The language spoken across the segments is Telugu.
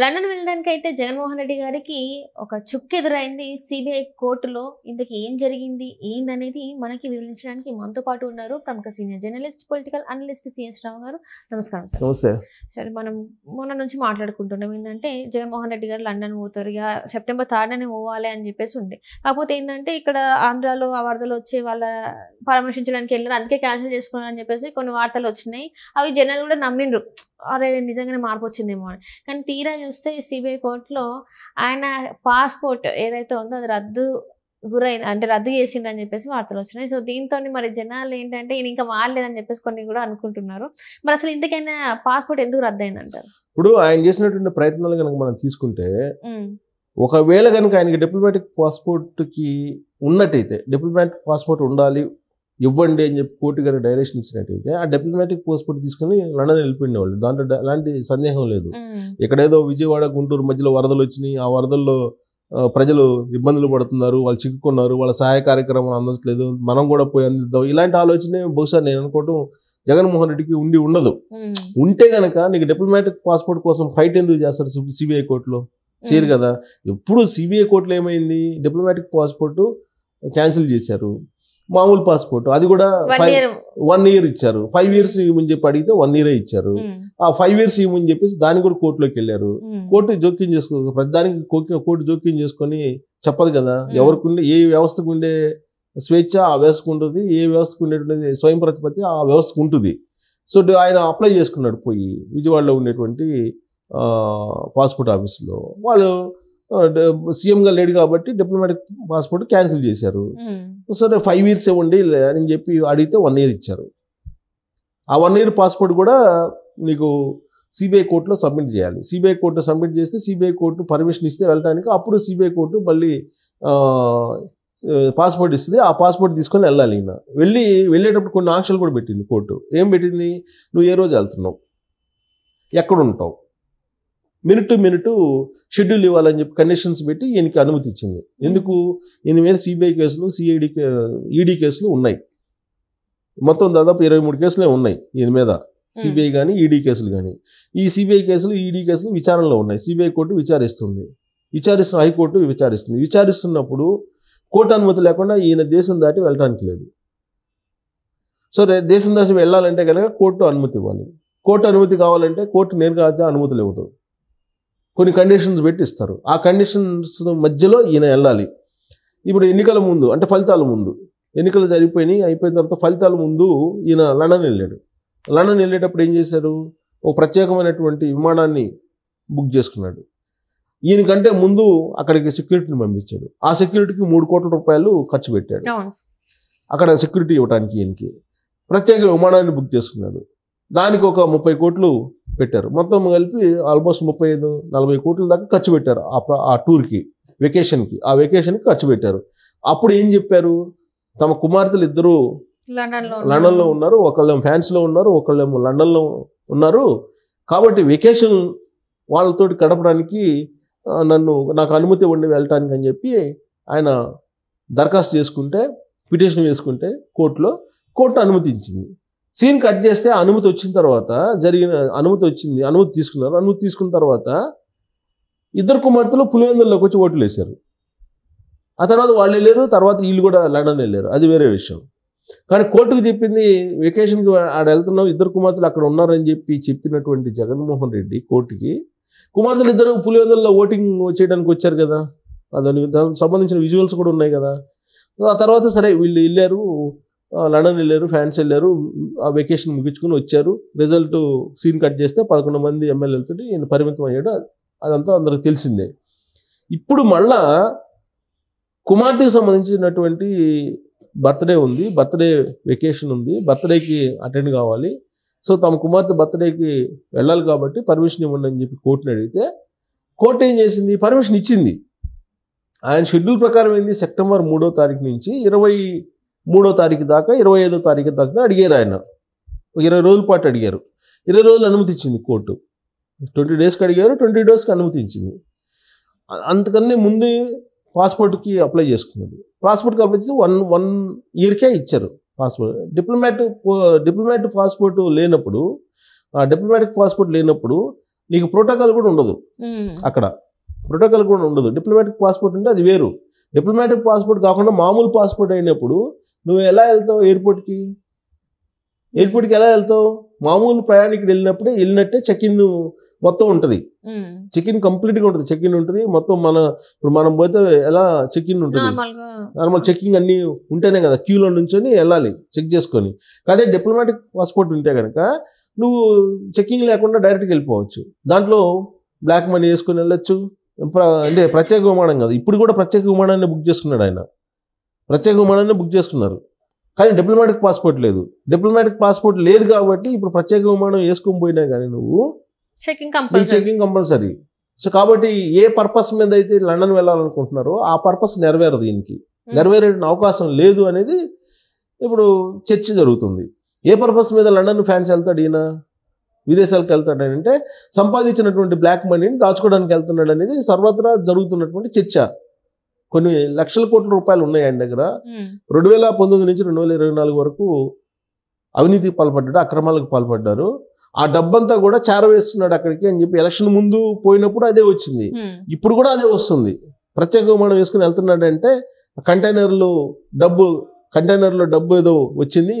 లండన్ వెళ్ళడానికి అయితే జగన్మోహన్ రెడ్డి గారికి ఒక చుక్కు ఎదురైంది సిబిఐ కోర్టులో ఇంతకు ఏం జరిగింది ఏందనేది మనకి వివరించడానికి మనతో పాటు ఉన్నారు ప్రముఖ senior journalist political analyst C S Rao గారు నమస్కారం సార్ నమస్తే సరే మనం మొన్న నుంచి మాట్లాడుకుంటున్నాం ఏంటంటే జగన్మోహన్ రెడ్డి గారు లండన్ పోతారు ఇక సెప్టెంబర్ థర్డ్నే పోవాలి అని చెప్పేసి ఉండే కాకపోతే ఏంటంటే ఇక్కడ ఆంధ్రాలో ఆ వరదలు వచ్చి వాళ్ళ పరామర్శించడానికి వెళ్ళారు అందుకే క్యాన్సిల్ చేసుకున్నారు అని చెప్పేసి కొన్ని వార్తలు వచ్చినాయి అవి జనాలు కూడా నమ్మిండ్రు అరే నిజంగానే మార్పు వచ్చిందేమో అని కానీ తీరా చూస్తే సిబిఐ కోర్టులో ఆయన పాస్పోర్ట్ ఏదైతే ఉందో అది రద్దు గురైంది అంటే రద్దు చేసిండని చెప్పేసి వార్తలు వచ్చినాయి సో దీంతో మరి జనాలు ఏంటంటే ఈయన ఇంకా మారలేదని చెప్పేసి కొన్ని కూడా అనుకుంటున్నారు మరి అసలు ఇంతకైనా పాస్పోర్ట్ ఎందుకు రద్దు అయిందంటారు ఇప్పుడు ఆయన చేసినటువంటి ప్రయత్నాలు కనుక మనం తీసుకుంటే ఒకవేళ కనుక ఆయనకి డిప్లొమాటిక్ పాస్పోర్ట్కి ఉన్నట్టయితే డిప్లొమాటిక్ పాస్పోర్ట్ ఉండాలి ఇవ్వండి అని చెప్పి కోర్టు గారు డైరెక్షన్ ఇచ్చినట్టయితే ఆ డిప్లొమాటిక్ పోస్ట్పోర్ట్ తీసుకుని లండన్ వాళ్ళు దాంట్లో ఎలాంటి సందేహం లేదు ఎక్కడేదో విజయవాడ గుంటూరు మధ్యలో వరదలు వచ్చినాయి ఆ వరదల్లో ప్రజలు ఇబ్బందులు పడుతున్నారు వాళ్ళు చిక్కుకున్నారు వాళ్ళ సహాయ కార్యక్రమాలు అందట్లేదు మనం కూడా పోయి అందిద్దాం ఇలాంటి ఆలోచనే బహుశా నేను అనుకోవటం జగన్మోహన్ రెడ్డికి ఉండి ఉండదు ఉంటే గనక నీకు డిప్లొమాటిక్ పాస్పోర్ట్ కోసం ఫైట్ ఎందుకు చేస్తారు సిబిఐ కోర్టులో చేయరు కదా ఎప్పుడు సిబిఐ కోర్టులో ఏమైంది డిప్లొమాటిక్ పాస్పోర్ట్ క్యాన్సిల్ చేశారు మామూలు పాస్పోర్ట్ అది కూడా వన్ ఇయర్ ఇచ్చారు ఫైవ్ ఇయర్స్ ఇవ్వమని చెప్పి అడిగితే వన్ ఇయరే ఇచ్చారు hmm. ఆ ఫైవ్ ఇయర్స్ ఇవ్వమని చెప్పేసి దాన్ని కూడా కోర్టులోకి వెళ్ళారు కోర్టు hmm. జోక్యం చేసుకో ప్రతిదానికి కోర్టు జోక్యం చేసుకొని చెప్పదు కదా hmm. ఎవరికి ఉండే ఏ వ్యవస్థకు ఉండే స్వేచ్ఛ ఆ వ్యవస్థకు ఉంటుంది ఏ వ్యవస్థకు ఉండేటువంటి స్వయం ప్రతిపత్తి ఆ వ్యవస్థకు ఉంటుంది సో ఆయన అప్లై చేసుకున్నాడు పోయి విజయవాడలో ఉండేటువంటి పాస్పోర్ట్ ఆఫీస్లో వాళ్ళు సీఎంగా లేడు కాబట్టి డిప్లొమాటిక్ పాస్పోర్ట్ క్యాన్సిల్ చేశారు సరే ఫైవ్ ఇయర్స్ ఇవ్వండి అని చెప్పి అడిగితే వన్ ఇయర్ ఇచ్చారు ఆ వన్ ఇయర్ పాస్పోర్ట్ కూడా నీకు సిబిఐ కోర్టులో సబ్మిట్ చేయాలి సిబిఐ కోర్టు సబ్మిట్ చేస్తే సిబిఐ కోర్టు పర్మిషన్ ఇస్తే వెళ్ళడానికి అప్పుడు సిబిఐ కోర్టు మళ్ళీ పాస్పోర్ట్ ఇస్తుంది ఆ పాస్పోర్ట్ తీసుకొని వెళ్ళాలి ఈయన వెళ్ళి వెళ్ళేటప్పుడు కొన్ని ఆంక్షలు కూడా పెట్టింది కోర్టు ఏం పెట్టింది నువ్వు ఏ రోజు వెళ్తున్నావు ఎక్కడుంటావు మినిట్ టు మినిట్ షెడ్యూల్ ఇవ్వాలని చెప్పి కండిషన్స్ పెట్టి ఈయనకి అనుమతి ఇచ్చింది ఎందుకు ఈయన మీద సిబిఐ కేసులు సిఐడి ఈడీ e కేసులు ఉన్నాయి మొత్తం దాదాపు ఇరవై మూడు కేసులే ఉన్నాయి ఈయన మీద సిబిఐ కానీ ఈడీ కేసులు కానీ ఈ సిబిఐ కేసులు ఈడీ e కేసులు విచారణలో ఉన్నాయి సిబిఐ కోర్టు విచారిస్తుంది విచారిస్తున్న హైకోర్టు విచారిస్తుంది విచారిస్తున్నప్పుడు కోర్టు అనుమతి లేకుండా ఈయన దేశం దాటి వెళ్ళడానికి లేదు సో దేశం దాటి వెళ్ళాలంటే కనుక కోర్టు అనుమతి ఇవ్వాలి కోర్టు అనుమతి కావాలంటే కోర్టు నేరుగా అనుమతులు ఇవ్వదు కొన్ని కండిషన్స్ పెట్టి ఇస్తారు ఆ కండిషన్స్ మధ్యలో ఈయన వెళ్ళాలి ఇప్పుడు ఎన్నికల ముందు అంటే ఫలితాల ముందు ఎన్నికలు జరిగిపోయినాయి అయిపోయిన తర్వాత ఫలితాల ముందు ఈయన లండన్ వెళ్ళాడు లండన్ వెళ్ళేటప్పుడు ఏం చేశారు ఒక ప్రత్యేకమైనటువంటి విమానాన్ని బుక్ చేసుకున్నాడు ఈయనకంటే ముందు అక్కడికి సెక్యూరిటీని పంపించాడు ఆ సెక్యూరిటీకి మూడు కోట్ల రూపాయలు ఖర్చు పెట్టాడు అక్కడ సెక్యూరిటీ ఇవ్వడానికి ఈయనకి ప్రత్యేక విమానాన్ని బుక్ చేసుకున్నాడు దానికి ఒక ముప్పై కోట్లు పెట్టారు మొత్తం కలిపి ఆల్మోస్ట్ ముప్పై ఐదు నలభై కోట్ల దాకా ఖర్చు పెట్టారు ఆ టూర్కి వెకేషన్కి ఆ వెకేషన్కి ఖర్చు పెట్టారు అప్పుడు ఏం చెప్పారు తమ కుమార్తెలు ఇద్దరు లండన్లో ఉన్నారు ఒకళ్ళేమో ఫ్యాన్స్లో ఉన్నారు ఒకళ్ళేమో లండన్లో ఉన్నారు కాబట్టి వెకేషన్ వాళ్ళతో గడపడానికి నన్ను నాకు అనుమతి ఉండి వెళ్ళటానికి అని చెప్పి ఆయన దరఖాస్తు చేసుకుంటే పిటిషన్ వేసుకుంటే కోర్టులో కోర్టు అనుమతించింది సీన్ కట్ చేస్తే అనుమతి వచ్చిన తర్వాత జరిగిన అనుమతి వచ్చింది అనుమతి తీసుకున్నారు అనుమతి తీసుకున్న తర్వాత ఇద్దరు కుమార్తెలు పులివెందుల్లోకి వచ్చి ఓట్లు వేశారు ఆ తర్వాత వాళ్ళు వెళ్ళారు తర్వాత వీళ్ళు కూడా లండన్ వెళ్ళారు అది వేరే విషయం కానీ కోర్టుకు చెప్పింది వెకేషన్కి ఆడ వెళ్తున్నాం ఇద్దరు కుమార్తెలు అక్కడ ఉన్నారని చెప్పి చెప్పినటువంటి జగన్మోహన్ రెడ్డి కోర్టుకి కుమార్తెలు ఇద్దరు పులివెందుల్లో ఓటింగ్ చేయడానికి వచ్చారు కదా దానికి దానికి సంబంధించిన విజువల్స్ కూడా ఉన్నాయి కదా ఆ తర్వాత సరే వీళ్ళు వెళ్ళారు లండన్ వెళ్ళారు ఫ్యాన్స్ వెళ్ళారు ఆ వెకేషన్ ముగించుకుని వచ్చారు రిజల్ట్ సీన్ కట్ చేస్తే పదకొండు మంది ఎమ్మెల్యేలతో ఈయన పరిమితం అయ్యాడు అదంతా అందరికి తెలిసిందే ఇప్పుడు మళ్ళా కుమార్తెకు సంబంధించినటువంటి బర్త్డే ఉంది బర్త్డే వెకేషన్ ఉంది బర్త్డేకి అటెండ్ కావాలి సో తమ కుమార్తె బర్త్డేకి వెళ్ళాలి కాబట్టి పర్మిషన్ ఇవ్వండి అని చెప్పి కోర్టుని అడిగితే కోర్టు ఏం చేసింది పర్మిషన్ ఇచ్చింది ఆయన షెడ్యూల్ ప్రకారం ఏంది సెప్టెంబర్ మూడో తారీఖు నుంచి ఇరవై మూడో తారీఖు దాకా ఇరవై ఐదో తారీఖు దాకా అడిగారు ఆయన ఇరవై రోజుల పాటు అడిగారు ఇరవై రోజులు అనుమతించింది కోర్టు ట్వంటీ డేస్కి అడిగారు ట్వంటీ డేస్కి అనుమతించింది అంతకన్నా ముందు పాస్పోర్ట్కి అప్లై చేసుకున్నది పాస్పోర్ట్కి అప్లై చేసి వన్ వన్ ఇయర్కే ఇచ్చారు పాస్పోర్ట్ డిప్లొమాటిక్ డిప్లొమాటిక్ పాస్పోర్ట్ లేనప్పుడు డిప్లొమాటిక్ పాస్పోర్ట్ లేనప్పుడు నీకు ప్రోటోకాల్ కూడా ఉండదు అక్కడ ప్రోటోకాల్ కూడా ఉండదు డిప్లొమాటిక్ పాస్పోర్ట్ ఉంటే అది వేరు డిప్లొమాటిక్ పాస్పోర్ట్ కాకుండా మామూలు పాస్పోర్ట్ అయినప్పుడు నువ్వు ఎలా వెళ్తావు ఎయిర్పోర్ట్కి ఎయిర్పోర్ట్కి ఎలా వెళ్తావు మామూలు ప్రయాణికుడు వెళ్ళినప్పుడే వెళ్ళినట్టే చెక్ ఇన్ మొత్తం ఉంటుంది చెక్ ఇన్ కంప్లీట్గా ఉంటుంది చెక్ ఇన్ ఉంటుంది మొత్తం మన ఇప్పుడు మనం పోతే ఎలా చెక్ ఇన్ ఉంటుంది నార్మల్ చెక్కింగ్ అన్నీ ఉంటేనే కదా క్యూలో నుంచొని వెళ్ళాలి చెక్ చేసుకొని అదే డిప్లొమాటిక్ పాస్పోర్ట్ ఉంటే కనుక నువ్వు చెక్కింగ్ లేకుండా డైరెక్ట్గా వెళ్ళిపోవచ్చు దాంట్లో బ్లాక్ మనీ వేసుకొని వెళ్ళొచ్చు అంటే ప్రత్యేక విమానం కాదు ఇప్పుడు కూడా ప్రత్యేక విమానాన్ని బుక్ చేసుకున్నాడు ఆయన ప్రత్యేక విమానాన్ని బుక్ చేసుకున్నారు కానీ డిప్లొమాటిక్ పాస్పోర్ట్ లేదు డిప్లొమాటిక్ పాస్పోర్ట్ లేదు కాబట్టి ఇప్పుడు ప్రత్యేక విమానం వేసుకొని పోయినా కానీ నువ్వు checking compulsory checking compulsory so కాబట్టి ఏ పర్పస్ మీద అయితే లండన్ వెళ్ళాలనుకుంటున్నారో ఆ పర్పస్ నెరవేరదు దీనికి hmm. నెరవేరే అవకాశం లేదు అనేది ఇప్పుడు చర్చ జరుగుతుంది ఏ పర్పస్ మీద లండన్ ఫ్యాన్స్ వెళ్తాడు ఈయన విదేశాలకు వెళ్తాడనంటే సంపాదించినటువంటి బ్లాక్ మనీని దాచుకోవడానికి వెళ్తున్నాడు అనేది సర్వత్రా జరుగుతున్నటువంటి చర్చ కొన్ని లక్షల కోట్ల రూపాయలు ఉన్నాయి ఆయన దగ్గర రెండు వేల పంతొమ్మిది నుంచి రెండు వేల ఇరవై నాలుగు వరకు అవినీతికి పాల్పడ్డాడు అక్రమాలకు పాల్పడ్డారు ఆ డబ్బంతా కూడా చేరవేస్తున్నాడు అక్కడికి అని చెప్పి ఎలక్షన్ ముందు పోయినప్పుడు అదే వచ్చింది ఇప్పుడు కూడా అదే వస్తుంది ప్రత్యేక మనం వేసుకుని వెళ్తున్నాడంటే కంటైనర్లు డబ్బు కంటైనర్లో డబ్బు ఏదో వచ్చింది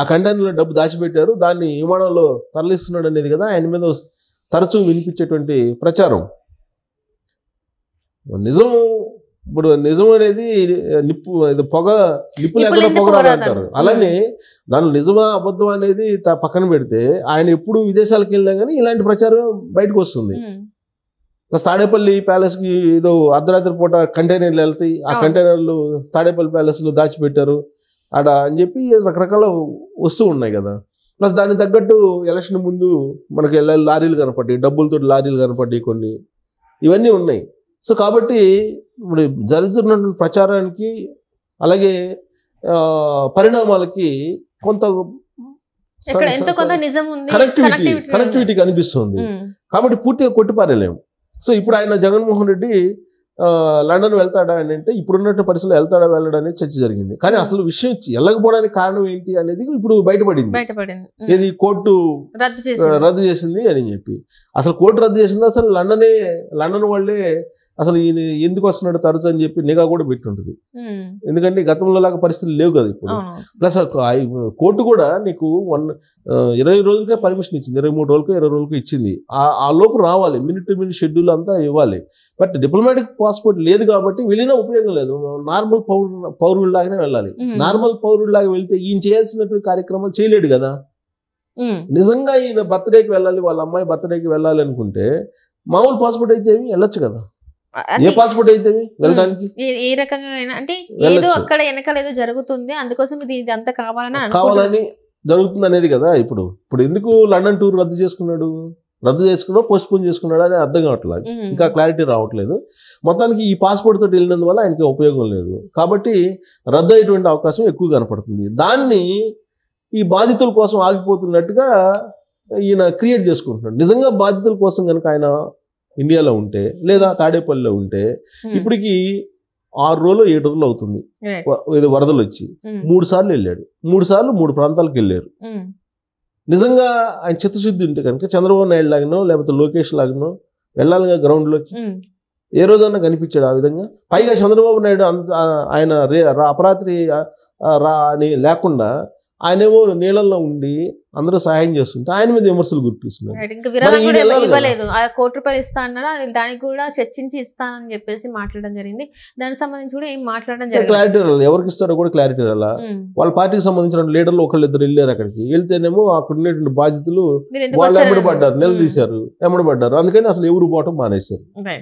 ఆ కంటైనర్లో డబ్బు దాచిపెట్టారు దాన్ని విమానంలో తరలిస్తున్నాడు అనేది కదా ఆయన మీద తరచూ వినిపించేటువంటి ప్రచారం నిజం ఇప్పుడు నిజం అనేది నిప్పు ఇది పొగ నిప్పు లేకుండా పొగ అంటారు అలానే దాని నిజమా అబద్ధం అనేది పక్కన పెడితే ఆయన ఎప్పుడు విదేశాలకు వెళ్ళినా కానీ ఇలాంటి ప్రచారం బయటకు వస్తుంది తాడేపల్లి ప్యాలెస్కి ఏదో అర్ధరాత్రి పూట కంటైనర్లు వెళ్తాయి ఆ కంటైనర్లు తాడేపల్లి ప్యాలెస్లో దాచిపెట్టారు అక్కడ అని చెప్పి రకరకాల వస్తూ ఉన్నాయి కదా ప్లస్ దానికి తగ్గట్టు ఎలక్షన్ ముందు మనకి లారీలు కనపడ్డాయి డబ్బులతో లారీలు కనపడ్డాయి కొన్ని ఇవన్నీ ఉన్నాయి సో కాబట్టి ఇప్పుడు జరుగుతున్నటువంటి ప్రచారానికి అలాగే పరిణామాలకి కొంత కనెక్టివిటీ కనెక్టివిటీ కనిపిస్తుంది కాబట్టి పూర్తిగా కొట్టిపారలేము సో ఇప్పుడు ఆయన జగన్మోహన్ రెడ్డి లండన్ వెళ్తాడా అని అంటే ఇప్పుడున్నట్టు పరిస్థితులు వెళ్తాడా వెళ్ళడా అనేది చర్చ జరిగింది కానీ అసలు విషయం వెళ్ళకపోవడానికి కారణం ఏంటి అనేది ఇప్పుడు బయటపడింది ఇది కోర్టు రద్దు చేసింది అని చెప్పి అసలు కోర్టు రద్దు చేసింది అసలు లండనే లండన్ వాళ్ళే అసలు ఇది ఎందుకు వస్తున్నాడు తరచు అని చెప్పి నిఘా కూడా పెట్టుంటుంది ఎందుకంటే గతంలో లాగా పరిస్థితులు లేవు కదా ఇప్పుడు ప్లస్ కోర్టు కూడా నీకు వన్ ఇరవై రోజులకే పర్మిషన్ ఇచ్చింది ఇరవై మూడు రోజులకు ఇరవై రోజులకు ఇచ్చింది ఆ లోపు రావాలి మినిట్ టు మినిట్ షెడ్యూల్ అంతా ఇవ్వాలి బట్ డిప్లొమాటిక్ పాస్పోర్ట్ లేదు కాబట్టి వెళ్ళినా ఉపయోగం లేదు నార్మల్ పౌరు లాగానే వెళ్ళాలి నార్మల్ పౌరుల్లాగా వెళ్తే ఈయన చేయాల్సినటువంటి కార్యక్రమాలు చేయలేడు కదా నిజంగా ఈయన బర్త్డేకి వెళ్ళాలి వాళ్ళ అమ్మాయి బర్త్డేకి వెళ్ళాలి అనుకుంటే మామూలు పాస్పోర్ట్ అయితే ఏమి వెళ్ళొచ్చు కదా ఏ పాస్పోర్ట్ అయితే వెళ్ళడానికి ఏ రకంగా అంటే ఏదో అక్కడ వెనకాల ఏదో జరుగుతుంది అందుకోసం ఇది అంత కావాలని కావాలని జరుగుతుంది అనేది కదా ఇప్పుడు ఇప్పుడు ఎందుకు లండన్ టూర్ రద్దు చేసుకున్నాడు రద్దు చేసుకున్నాడు పోస్ట్ పోన్ చేసుకున్నాడు అని అర్థం కావట్లేదు ఇంకా క్లారిటీ రావట్లేదు మొత్తానికి ఈ పాస్పోర్ట్ తోటి వెళ్ళినందువల్ల ఆయనకి ఉపయోగం లేదు కాబట్టి రద్దు అయ్యేటువంటి అవకాశం ఎక్కువ కనపడుతుంది దాన్ని ఈ బాధితుల కోసం ఆగిపోతున్నట్టుగా ఈయన క్రియేట్ చేసుకుంటున్నాడు నిజంగా బాధితుల కోసం కనుక ఆయన ఇండియాలో ఉంటే లేదా తాడేపల్లిలో ఉంటే hmm. ఇప్పటికి ఆరు రోజులు ఏడు రోజులు అవుతుంది ఏదో వరదలు వచ్చి hmm. మూడు సార్లు వెళ్ళాడు మూడు సార్లు మూడు ప్రాంతాలకు వెళ్ళారు hmm. నిజంగా ఆయన చిత్తశుద్ధి ఉంటే కనుక చంద్రబాబు నాయుడు లాగినో లేకపోతే లోకేష్ వెళ్ళాలి వెళ్ళాలిగా గ్రౌండ్లోకి ఏ రోజన్నా కనిపించాడు ఆ విధంగా పైగా చంద్రబాబు నాయుడు అంత ఆయన రే అపరాత్రి రా అని లేకుండా ఆయన ఆయనేమో నీళ్ళల్లో ఉండి అందరూ సహాయం చేస్తుంటే ఆయన మీద విమర్శలు గుర్తిస్తున్నారు కోటి రూపాయలు ఇస్తా దానికి కూడా చర్చించి ఇస్తానని చెప్పేసి మాట్లాడడం జరిగింది దానికి సంబంధించి కూడా ఏం మాట్లాడడం జరిగింది క్లారిటీ రాలేదు ఎవరికి ఇస్తారో కూడా క్లారిటీ రాలా hmm. వాళ్ళ పార్టీకి సంబంధించిన లీడర్లు ఒకళ్ళు ఇద్దరు వెళ్ళారు అక్కడికి వెళ్తేనేమో అక్కడ ఉండేటువంటి బాధ్యతలు వాళ్ళు పడ్డారు hmm. నిలదీశారు పడ్డారు అందుకని అసలు ఎవరు పోవటం మానేశారు